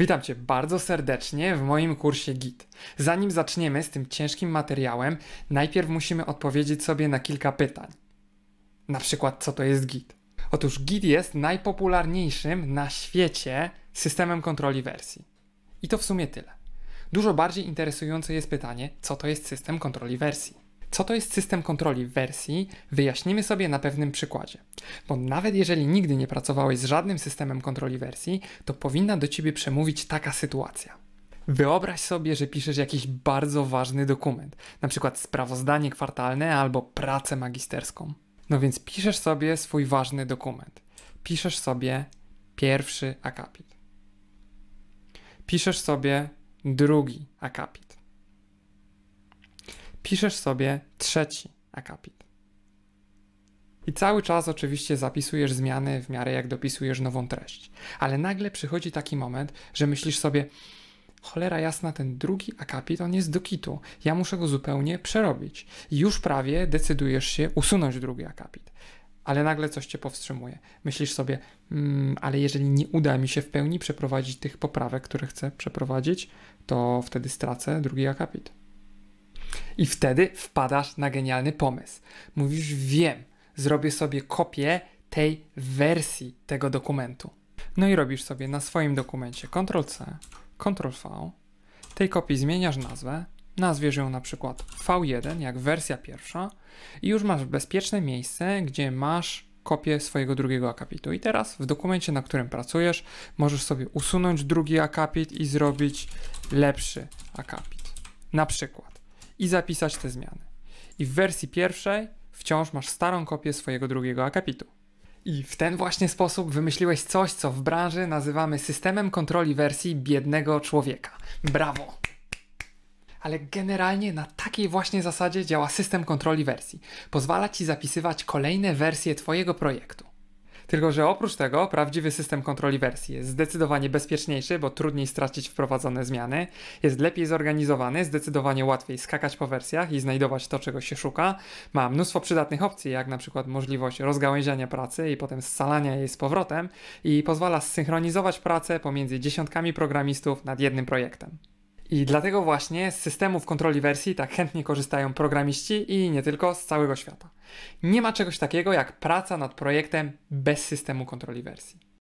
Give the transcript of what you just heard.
Witam Cię bardzo serdecznie w moim kursie Git. Zanim zaczniemy z tym ciężkim materiałem, najpierw musimy odpowiedzieć sobie na kilka pytań. Na przykład, co to jest Git? Otóż Git jest najpopularniejszym na świecie systemem kontroli wersji. I to w sumie tyle. Dużo bardziej interesujące jest pytanie, co to jest system kontroli wersji. Co to jest system kontroli wersji, wyjaśnimy sobie na pewnym przykładzie. Bo nawet jeżeli nigdy nie pracowałeś z żadnym systemem kontroli wersji, to powinna do ciebie przemówić taka sytuacja. Wyobraź sobie, że piszesz jakiś bardzo ważny dokument, na przykład sprawozdanie kwartalne albo pracę magisterską. No więc piszesz sobie swój ważny dokument. Piszesz sobie pierwszy akapit. Piszesz sobie drugi akapit piszesz sobie trzeci akapit. I cały czas oczywiście zapisujesz zmiany w miarę jak dopisujesz nową treść. Ale nagle przychodzi taki moment, że myślisz sobie, cholera jasna, ten drugi akapit, on jest do kitu. Ja muszę go zupełnie przerobić. I już prawie decydujesz się usunąć drugi akapit. Ale nagle coś cię powstrzymuje. Myślisz sobie, mmm, ale jeżeli nie uda mi się w pełni przeprowadzić tych poprawek, które chcę przeprowadzić, to wtedy stracę drugi akapit. I wtedy wpadasz na genialny pomysł. Mówisz, wiem, zrobię sobie kopię tej wersji tego dokumentu. No i robisz sobie na swoim dokumencie Ctrl-C, Ctrl-V, tej kopii zmieniasz nazwę, nazwiesz ją na przykład V1, jak wersja pierwsza, i już masz bezpieczne miejsce, gdzie masz kopię swojego drugiego akapitu. I teraz w dokumencie, na którym pracujesz, możesz sobie usunąć drugi akapit i zrobić lepszy akapit. Na przykład i zapisać te zmiany. I w wersji pierwszej wciąż masz starą kopię swojego drugiego akapitu. I w ten właśnie sposób wymyśliłeś coś, co w branży nazywamy systemem kontroli wersji biednego człowieka. Brawo! ale generalnie na takiej właśnie zasadzie działa system kontroli wersji. Pozwala ci zapisywać kolejne wersje Twojego projektu. Tylko, że oprócz tego prawdziwy system kontroli wersji jest zdecydowanie bezpieczniejszy, bo trudniej stracić wprowadzone zmiany, jest lepiej zorganizowany, zdecydowanie łatwiej skakać po wersjach i znajdować to, czego się szuka, ma mnóstwo przydatnych opcji, jak na przykład możliwość rozgałęziania pracy i potem scalania jej z powrotem i pozwala zsynchronizować pracę pomiędzy dziesiątkami programistów nad jednym projektem. I dlatego właśnie z systemów kontroli wersji tak chętnie korzystają programiści i nie tylko z całego świata. Nie ma czegoś takiego jak praca nad projektem bez systemu kontroli wersji.